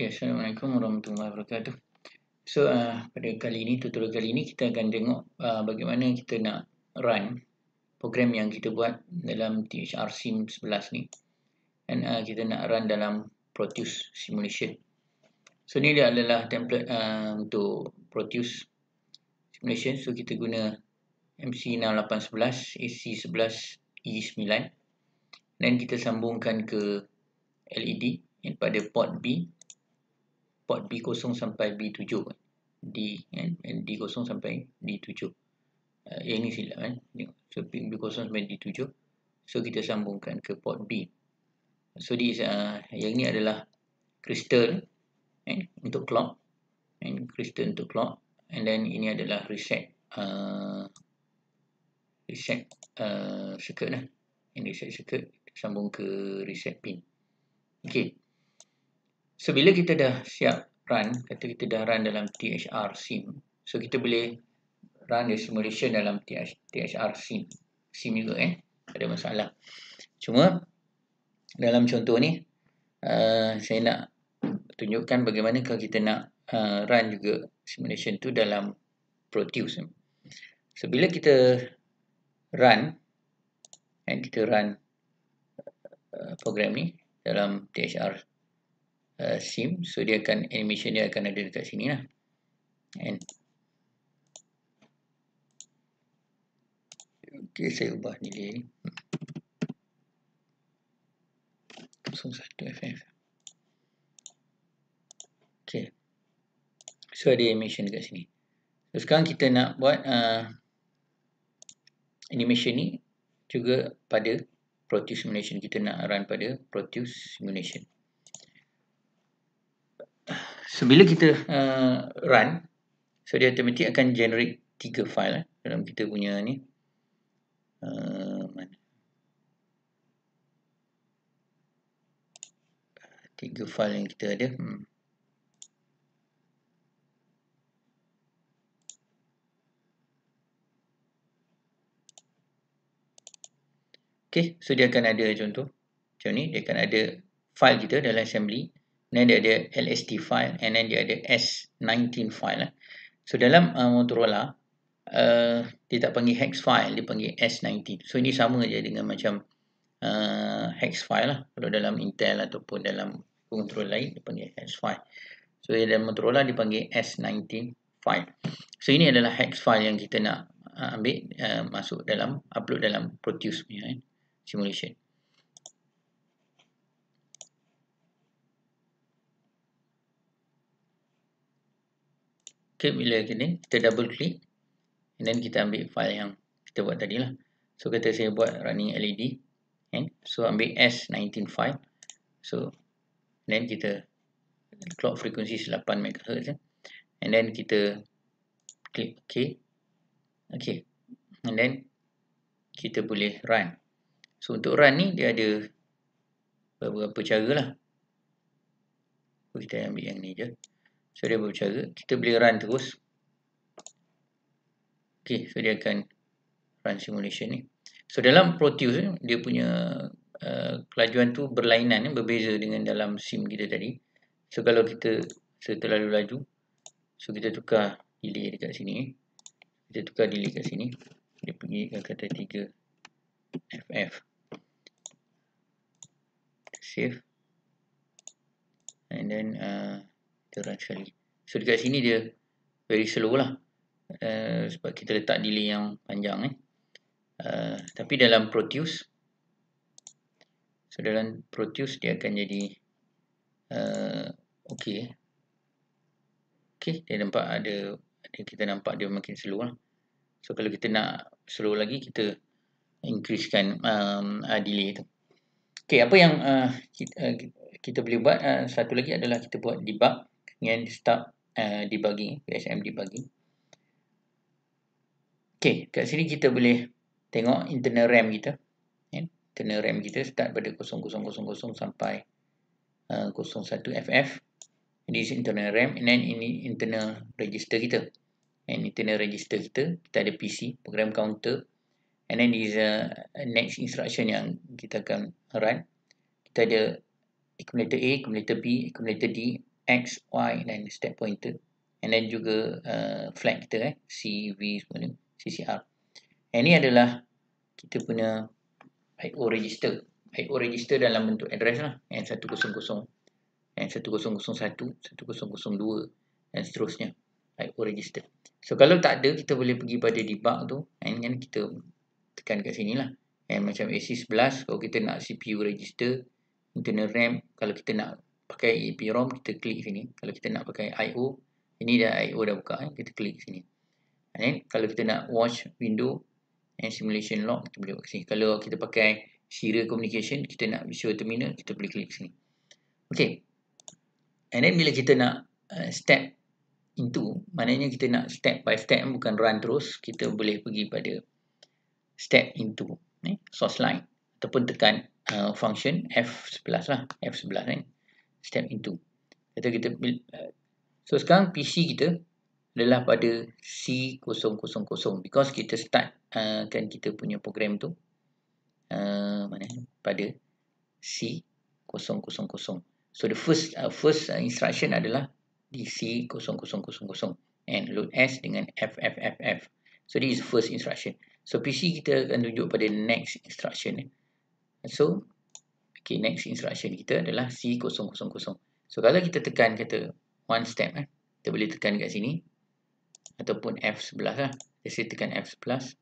Okay, Assalamualaikum warahmatullahi wabarakatuh. So, uh, pada kali ini, tutorial kali ini, kita akan tengok uh, bagaimana kita nak run program yang kita buat dalam THR Sim 11 ni. Dan uh, kita nak run dalam Proteus Simulation. So, ni dia adalah template uh, untuk Proteus Simulation. So, kita guna MC6811, AC11E9. E Dan kita sambungkan ke LED pada port B port B0 sampai B7 kan. D kan. D0 sampai D7. Ah, yang ni silap kan. So B0 sampai D7. So kita sambungkan ke port B. So this, uh, yang ni adalah kristal kan, untuk clock. And kristal untuk clock. And then ini adalah reset. Uh, reset uh, circuit lah. And reset circuit sambung ke reset pin. Okay. So, bila kita dah siap run, kata kita dah run dalam THR SIM. So, kita boleh run the simulation dalam THR SIM. SIM juga kan? Eh? ada masalah. Cuma, dalam contoh ni, uh, saya nak tunjukkan bagaimana kalau kita nak uh, run juga simulation tu dalam Proteus. So, bila kita run, eh, kita run uh, program ni dalam THR uh, sim so dia akan animation dia akan ada dekat sini lah and ok saya ubah nilai ni 01ff ok so ada animation dekat sini so sekarang kita nak buat uh, animation ni juga pada Proteus Simulation. Kita nak run pada Proteus Simulation. So, bila kita uh, run, so dia automatik akan generate tiga file eh, dalam kita punya ni. Uh, tiga file yang kita ada. Hmm. Okay, so dia akan ada contoh macam ni. Dia akan ada file kita dalam assembly. Then dia ada LST file and then dia ada S19 file. Eh. So dalam uh, Motorola, uh, dia tak panggil hex file, dia panggil S19. So ini sama je dengan macam uh, hex file lah. Kalau dalam Intel ataupun dalam kontrol lain, dia panggil hex file. So dalam Motorola, dia panggil S19 file. So ini adalah hex file yang kita nak uh, ambil uh, masuk dalam, upload dalam Proteus punya eh, simulation. Okay, bila kita, kita double click and then kita ambil file yang kita buat tadi lah. So, kata saya buat running LED. Okay. So, ambil S19 file. So, then kita clock frequency 8 MHz. Eh. And then kita click OK. Okay. And then kita boleh run. So, untuk run ni dia ada beberapa cara lah. So, kita ambil yang ni je. So dia berbicara. Kita boleh run terus. Okay. So dia akan run simulation ni. So dalam Proteus ni. Dia punya uh, kelajuan tu berlainan. Ya, berbeza dengan dalam sim kita tadi. So kalau kita terlalu laju. So kita tukar delay dekat sini. Eh. Kita tukar delay kat sini. Dia pergi ke kata 3 FF. Save. And then... Uh, teran sekali. So dekat sini dia very slow lah. Uh, sebab kita letak delay yang panjang eh. Uh, tapi dalam produce so dalam produce dia akan jadi uh, eh, okey. Okey, dia nampak ada ada kita nampak dia makin slow lah. So kalau kita nak slow lagi kita increasekan um, uh, delay tu. Okey, apa yang uh, ah, kita, uh, kita boleh buat uh, satu lagi adalah kita buat debug yang stock uh, eh, dibagi PSM dibagi Okay, kat sini kita boleh tengok internal RAM kita ya, internal RAM kita start pada 0000 sampai uh, eh, 01FF ini internal RAM and then ini internal register kita and internal register kita kita ada PC program counter and then this is a eh, next instruction yang kita akan run kita ada accumulator A, accumulator B, accumulator D X, Y dan step pointer and then juga uh, flag kita eh, C, V semua ni, CCR ini adalah kita punya IO register IO register dalam bentuk address lah N100 N1001, 1002 dan seterusnya IO register so kalau tak ada kita boleh pergi pada debug tu and then kita tekan kat sini lah and macam AC11 kalau kita nak CPU register internal RAM kalau kita nak pakai EEPROM kita klik sini kalau kita nak pakai IO ini dah IO dah buka eh. kita klik sini and then, kalau kita nak watch window and simulation log kita boleh buat sini kalau kita pakai serial communication kita nak visual terminal kita boleh klik sini ok and then bila kita nak uh, step into maknanya kita nak step by step bukan run terus kita boleh pergi pada step into eh, source line ataupun tekan uh, function F11 lah F11 ni eh step into. Kata kita eh, so sekarang PC kita adalah pada C000 because kita start uh, kan kita punya program tu uh, mana pada C000. So the first uh, first instruction adalah di C000 and load S dengan FFFF. So this is first instruction. So PC kita akan tunjuk pada next instruction. So Okay, next instruction kita adalah C000. So, kalau kita tekan kata one step, eh, kita boleh tekan kat sini. Ataupun F11 lah. Let's say tekan F11.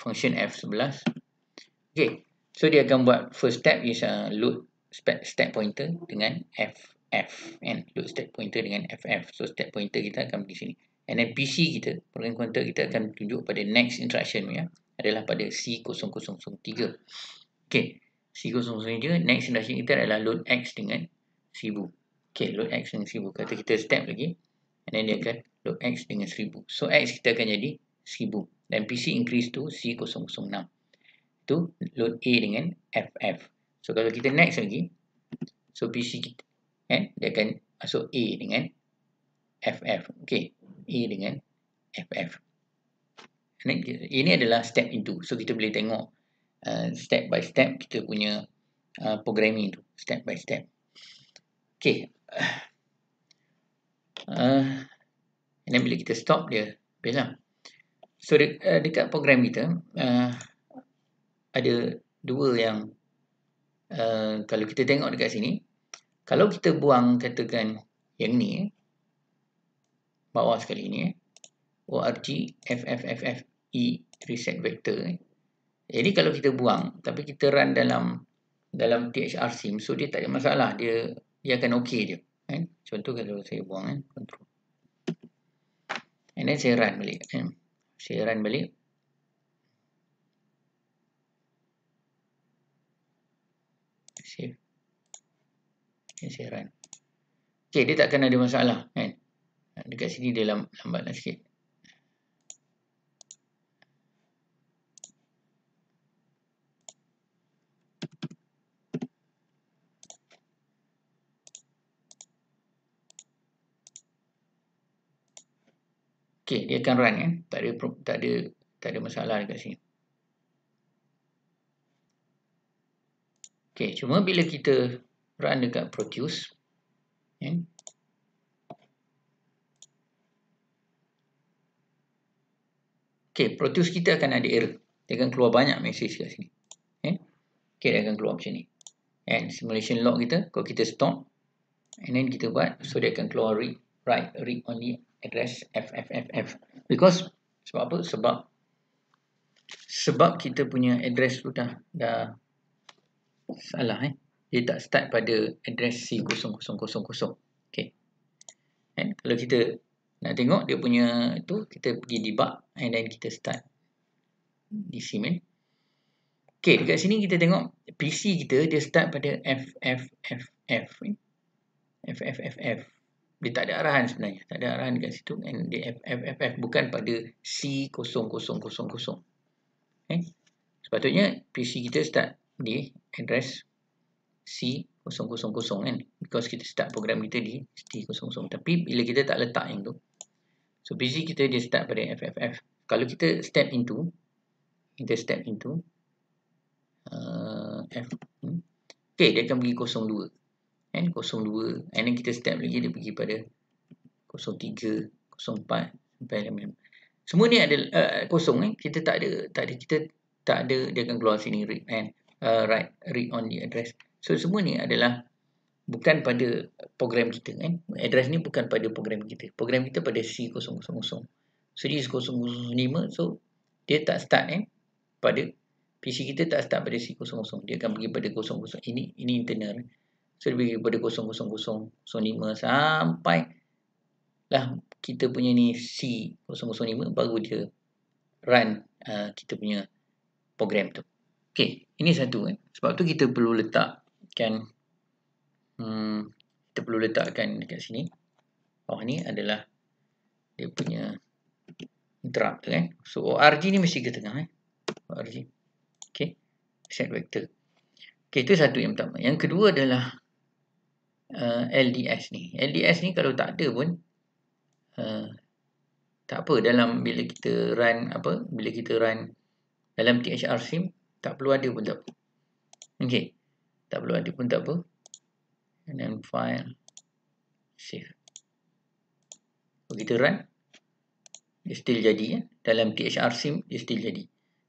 Function F11. Okay, so dia akan buat first step is uh, kan? load step pointer dengan F And load step pointer dengan FF. So, step pointer kita akan pergi sini. And then PC kita, program counter kita akan tunjuk pada next instruction ya. Adalah pada C0003. Okay. C kosong kosong je. Next induction kita adalah load X dengan seribu. Okay, load X dengan seribu. Kata kita step lagi. And then dia akan load X dengan seribu. So, X kita akan jadi seribu. Dan PC increase tu C kosong Itu load A dengan FF. So, kalau kita next lagi. So, PC kita. Eh, dia akan masuk A dengan FF. Okay. A dengan FF. Ini adalah step into. So, kita boleh tengok uh, step by step kita punya uh, programming tu step by step okey uh, and then bila kita stop dia bila so de- uh, dekat program kita uh, ada dua yang uh, kalau kita tengok dekat sini kalau kita buang katakan yang ni bawah sekali ni eh, org fffe 3 set vector eh, jadi kalau kita buang tapi kita run dalam dalam THRC so dia tak ada masalah dia dia akan okey dia kan eh? contoh kalau saya buang kan eh? control and saya run balik kan eh? saya run balik save and saya run okey dia tak akan ada masalah kan eh? dekat sini dia lambat lambatlah sikit Okey, dia akan run kan. Tak ada tak ada tak ada masalah dekat sini. Okey, cuma bila kita run dekat produce ya. Kan? Okey, produce kita akan ada error. Dia akan keluar banyak message kat sini. Okey. Ya. Okey, dia akan keluar macam ni. And simulation log kita kalau kita stop and then kita buat so dia akan keluar read write read only address FFFF because sebab apa? sebab sebab kita punya address tu dah dah salah eh dia tak start pada address C0000 okey and kalau kita nak tengok dia punya tu kita pergi debug and then kita start di cement okey dekat sini kita tengok PC kita dia start pada FFFF FFFF eh? dia tak ada arahan sebenarnya. Tak ada arahan kat situ and dia FFFF bukan pada C0000. Okay. Eh? Sepatutnya PC kita start di address C000 kan. Because kita start program kita di C00. Tapi bila kita tak letak yang tu. So PC kita dia start pada FFF. Kalau kita step into, kita step into uh, F. Hmm? Okay, dia akan pergi 02 and 02 and then kita step lagi dia pergi pada 03 04 sampai mm semua ni ada uh, kosong eh kita tak ada tak ada kita tak ada dia akan keluar sini read and uh, eh, write read on the address so semua ni adalah bukan pada program kita kan eh? address ni bukan pada program kita program kita pada C000 so dia 005 so dia tak start eh pada PC kita tak start pada C00 dia akan pergi pada 00 ini ini internal eh? So, daripada 0005 sampai lah kita punya ni C005 baru dia run uh, kita punya program tu. Okay, ini satu kan. Sebab tu kita perlu letakkan hmm, kita perlu letakkan dekat sini. Oh ni adalah dia punya interrupt tu kan. So, ORG ni mesti ke tengah kan. Eh? ORG. Okay. Set vector. Okay, itu satu yang pertama. Yang kedua adalah uh, LDS ni. LDS ni kalau tak ada pun uh, tak apa dalam bila kita run apa bila kita run dalam THR sim tak perlu ada pun tak apa. Okey. Tak perlu ada pun tak apa. And then file save. Kalau kita run dia still jadi ya. Dalam THR sim dia still jadi.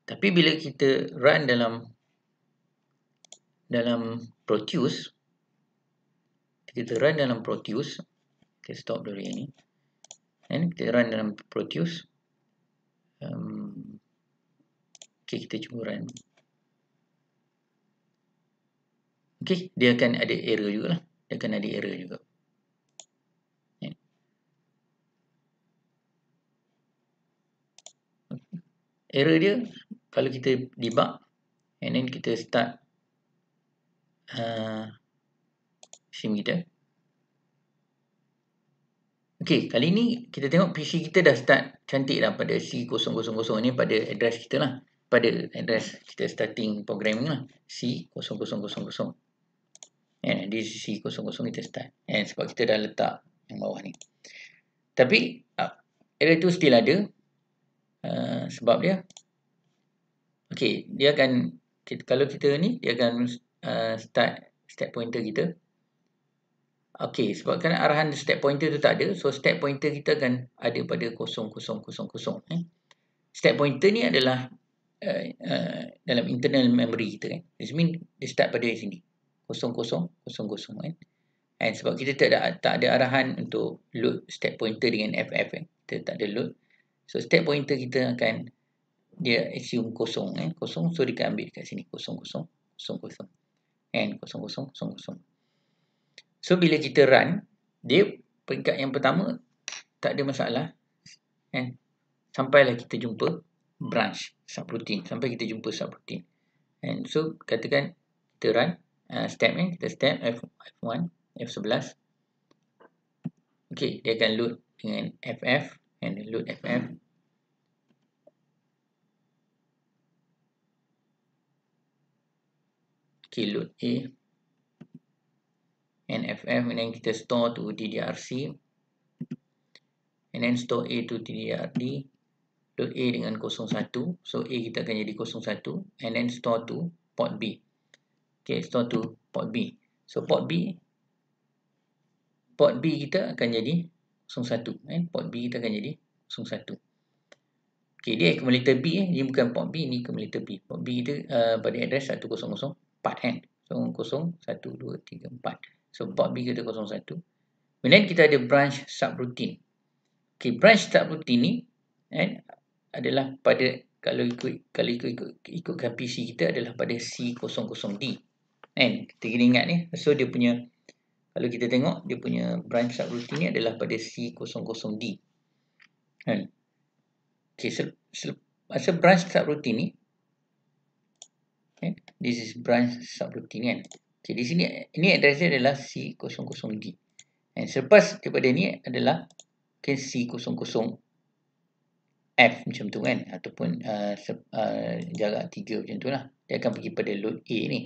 Tapi bila kita run dalam dalam Proteus kita run dalam Proteus. Okay, stop dulu ini. ni. kita run dalam Proteus. Um, okay, kita cuba run. Okay, dia akan ada error juga lah. Dia akan ada error juga. Kan? Error dia, kalau kita debug, and then kita start uh, shear kita. Okey, kali ni kita tengok PC kita dah start cantik dah pada C000 ni pada address kita lah. Pada address kita starting programming lah. C000. And di is C000 kita start. And sebab kita dah letak yang bawah ni. Tapi, uh, ah, error tu still ada. Uh, sebab dia. Okey, dia akan, kita, kalau kita ni, dia akan uh, start step pointer kita. Okey, sebab sebabkan arahan step pointer tu tak ada, so step pointer kita akan ada pada kosong kosong kosong Eh. Step pointer ni adalah uh, uh, dalam internal memory kita kan. This mean dia start pada sini. kosong kosong kan. And sebab kita tak ada, tak ada arahan untuk load step pointer dengan FF kan. Kita tak ada load. So step pointer kita akan dia assume kosong Eh. Kosong, so dia akan ambil dekat sini. kosong kosong kosong kosong, kosong kosong kosong kosong. So bila kita run, dia peringkat yang pertama tak ada masalah. Kan? Sampailah kita jumpa branch subroutine. Sampai kita jumpa subroutine. And so katakan kita run uh, step ni, eh? kita step F1, F11. Okay, dia akan load dengan FF and load FF. Okay, load A. NFF and then kita store to DDRC, and then store A to DDRD dot A dengan 01 so A kita akan jadi 01 and then store to port B okay store to port B so port B port B kita akan jadi 01 and port B kita akan jadi 01 Okay, dia accumulator B eh. Dia bukan port B, ni accumulator B. Port B dia uh, pada address 1004 kan. Eh? So, 0, 1, 2, 3, 4. So, 4B 43301. Kemudian kita ada branch subroutine. Okay, branch subroutine ni eh, adalah pada, kalau ikut kalau ikut, ikut, ikutkan PC kita adalah pada C00D. And kita kena ingat ni. So, dia punya, kalau kita tengok, dia punya branch subroutine ni adalah pada C00D. And, okay, so, so masa branch subroutine ni, okay, this is branch subroutine kan. Jadi di sini, ini address dia adalah C00D. And selepas daripada ni adalah mungkin C00F macam tu kan. Ataupun uh, se, uh, jarak 3 macam tu lah. Dia akan pergi pada load A ni.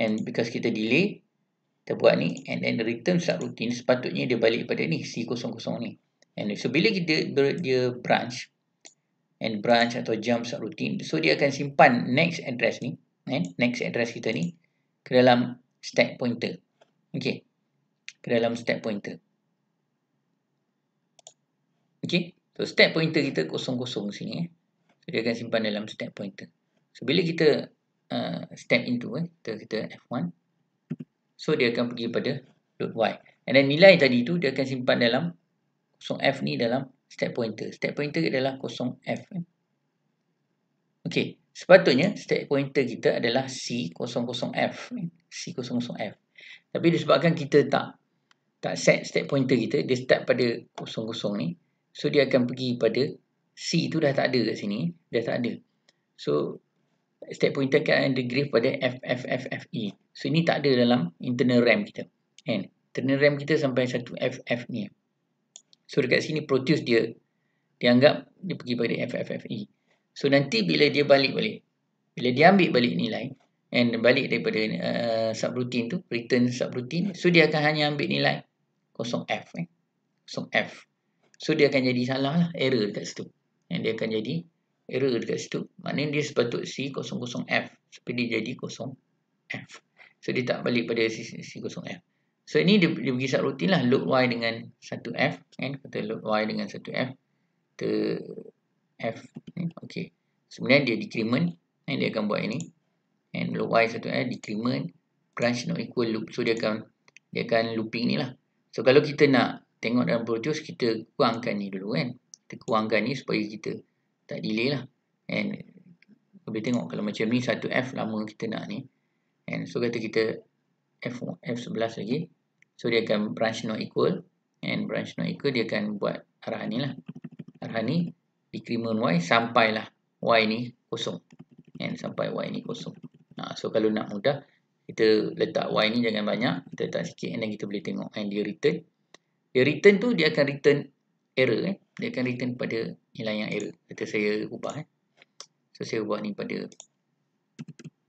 And because kita delay, kita buat ni. And then return subroutine sepatutnya dia balik pada ni C00 ni. And so bila kita dia branch and branch atau jump subroutine. So dia akan simpan next address ni. Eh, next address kita ni ke dalam stack pointer. Okey. Ke dalam stack pointer. Okey. So stack pointer kita kosong-kosong sini. Eh. So, dia akan simpan dalam stack pointer. So bila kita uh, step into eh, kita, kita F1. So dia akan pergi pada dot Y. And then nilai tadi tu dia akan simpan dalam kosong F ni dalam stack pointer. Stack pointer adalah kosong F. Eh. Okey sepatutnya stack pointer kita adalah C00F. C00F. Tapi disebabkan kita tak tak set stack pointer kita, dia start pada 00 ni. So dia akan pergi pada C tu dah tak ada kat sini. Dah tak ada. So stack pointer kan ada grip pada FFFFE. So ini tak ada dalam internal RAM kita. And internal RAM kita sampai satu FF ni. E. So dekat sini produce dia dianggap dia pergi pada FFFE. So nanti bila dia balik balik, bila dia ambil balik nilai and balik daripada uh, subroutine tu, return subroutine, so dia akan hanya ambil nilai kosong f eh. 0F. So dia akan jadi salah lah, error dekat situ. And dia akan jadi error dekat situ. Maknanya dia sepatut kosong kosong f supaya dia jadi kosong f So dia tak balik pada C kosong f So ini dia, dia pergi subroutine lah, load Y dengan 1F. Kan? Kata load Y dengan 1F. Kita F hmm, okay. Sebenarnya dia decrement eh, Dia akan buat ini And loop Y satu eh, Decrement Branch not equal loop So dia akan Dia akan looping ni lah So kalau kita nak Tengok dalam produce Kita kurangkan ni dulu kan Kita kurangkan ni Supaya kita Tak delay lah And Lebih tengok Kalau macam ni Satu F lama kita nak ni And so kata kita F1, F11 lagi So dia akan branch not equal And branch not equal Dia akan buat arahan ni lah Arahan ni decrement y sampailah y ni kosong. And sampai y ni kosong. Nah, ha, so kalau nak mudah, kita letak y ni jangan banyak. Kita letak sikit and then kita boleh tengok. And dia return. Dia return tu dia akan return error. Eh. Dia akan return pada nilai yang error. Kata saya ubah. Eh. So saya ubah ni pada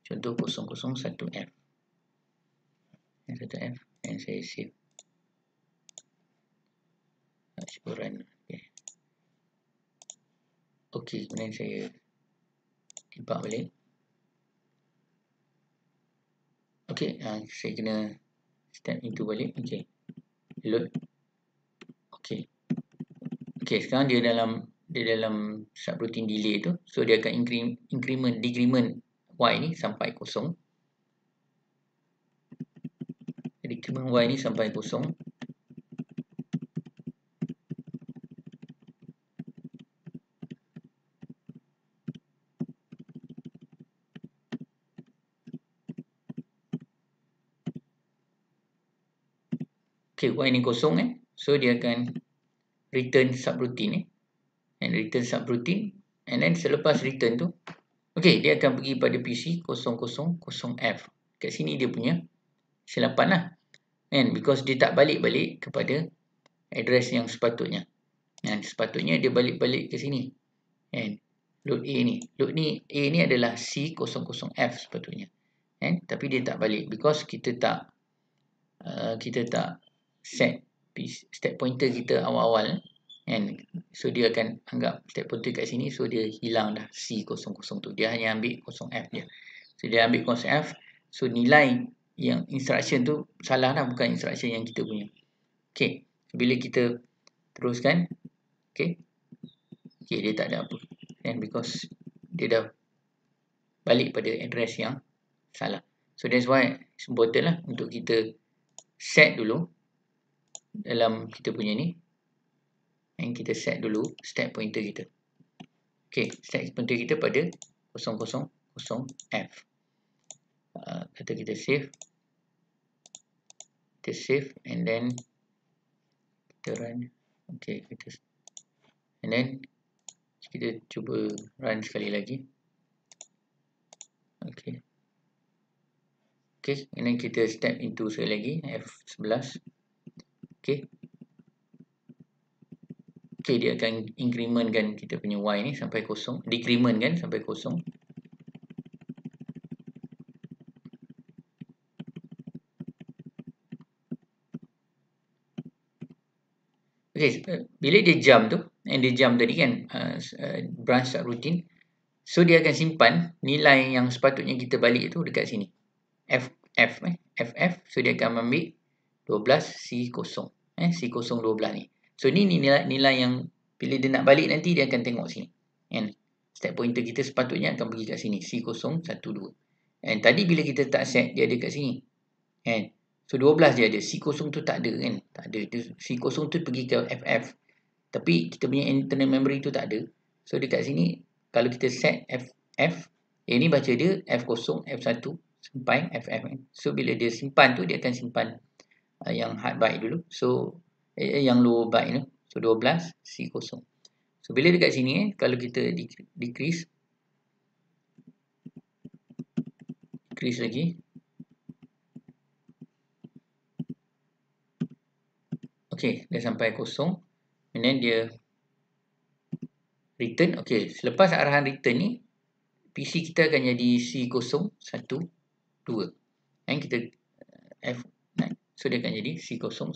contoh 001F. 001F. And saya save. Let's go right now ok kemudian saya kipak balik ok uh, ah, saya kena step into balik ok load ok ok sekarang dia dalam dia dalam subroutine delay tu so dia akan increment, increment decrement y ni sampai kosong decrement y ni sampai kosong klik point ni kosong eh. So dia akan return subroutine eh. And return subroutine. And then selepas return tu. Okay dia akan pergi pada PC 000F. Kat sini dia punya silapan lah. And because dia tak balik-balik kepada address yang sepatutnya. And sepatutnya dia balik-balik ke sini. And load A ni. Load ni A ni adalah C00F sepatutnya. And tapi dia tak balik because kita tak uh, kita tak set step pointer kita awal-awal and so dia akan anggap step pointer kat sini so dia hilang dah C00 tu dia hanya ambil kosong f je so dia ambil kosong f so nilai yang instruction tu salah lah, bukan instruction yang kita punya okey bila kita teruskan okey okey dia tak ada apa and because dia dah balik pada address yang salah so that's why important lah untuk kita set dulu dalam kita punya ni and kita set dulu stack pointer kita ok, stack pointer kita pada 000F uh, kata kita save kita save and then kita run ok, kita and then kita cuba run sekali lagi ok ok, and then kita step into sekali lagi F11 Okay. Okay, dia akan increment kan kita punya Y ni sampai kosong. Decrement kan sampai kosong. Okay, eh, bila dia jump tu, and dia jump tadi kan, uh, branch start routine. So, dia akan simpan nilai yang sepatutnya kita balik tu dekat sini. F, F, eh? F, F. So, dia akan ambil 12 c kosong, Eh, C0 12 ni. So, ni, ni nilai, nilai yang bila dia nak balik nanti, dia akan tengok sini. And step pointer kita sepatutnya akan pergi kat sini. C0 12. And tadi bila kita tak set, dia ada kat sini. And so, 12 dia ada. c kosong tu tak ada kan? Tak ada. c kosong tu pergi ke FF. Tapi, kita punya internal memory tu tak ada. So, dekat sini, kalau kita set FF, eh, ni baca dia f kosong, f satu, simpan FF. Kan? So, bila dia simpan tu, dia akan simpan Ah, yang hard byte dulu. So, eh, eh yang low byte ni. So, 12 C kosong. So, bila dekat sini eh, kalau kita decrease. Decrease lagi. Okay, dia sampai kosong. And then dia return. Okay, selepas arahan return ni, PC kita akan jadi C kosong, 1, 2. And kita F So, dia akan jadi C012.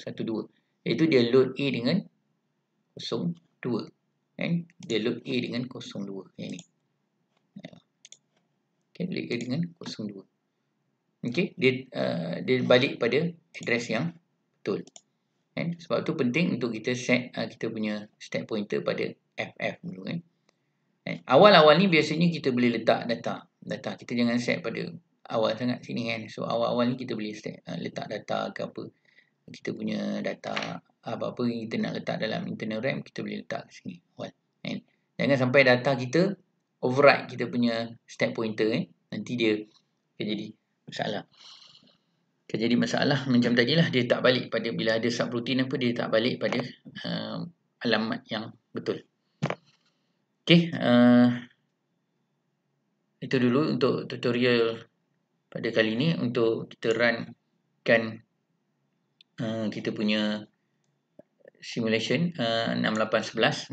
Iaitu dia load A dengan 02. Kan? Dia load A dengan 02. Yang ni. Okay, load A dengan 02. Okay, dia, uh, dia balik pada address yang betul. Kan? Sebab tu penting untuk kita set uh, kita punya step pointer pada FF dulu. Kan? kan? Awal-awal ni biasanya kita boleh letak data. Data kita jangan set pada awal hmm. sangat sini kan. So awal-awal ni kita boleh set, uh, eh, letak data ke apa. Kita punya data apa-apa yang kita nak letak dalam internal RAM, kita boleh letak ke sini. Awal, kan? Jangan sampai data kita override kita punya step pointer kan. Nanti dia akan jadi masalah. Akan jadi masalah macam tadi lah. Dia tak balik pada bila ada subroutine apa, dia tak balik pada uh, alamat yang betul. Okay. Uh, itu dulu untuk tutorial pada kali ni untuk kita kan uh, kita punya simulation uh, 6811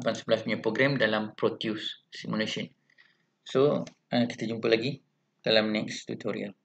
6811 punya program dalam Proteus simulation. So uh, kita jumpa lagi dalam next tutorial.